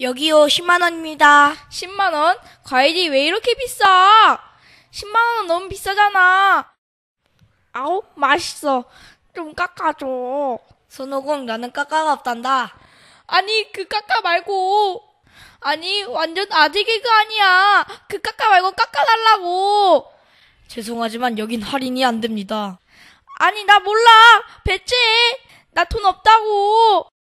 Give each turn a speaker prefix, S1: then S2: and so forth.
S1: 여기요, 10만원입니다. 10만원? 과일이 왜 이렇게 비싸? 10만원은 너무 비싸잖아. 아우, 맛있어. 좀 깎아줘. 손오공, 나는 깎아가 없단다. 아니, 그 깎아 말고. 아니, 완전 아재 개그 아니야. 그 깎아 말고 깎아달라고. 죄송하지만 여긴 할인이 안 됩니다. 아니, 나 몰라. 배째. 나돈 없다고.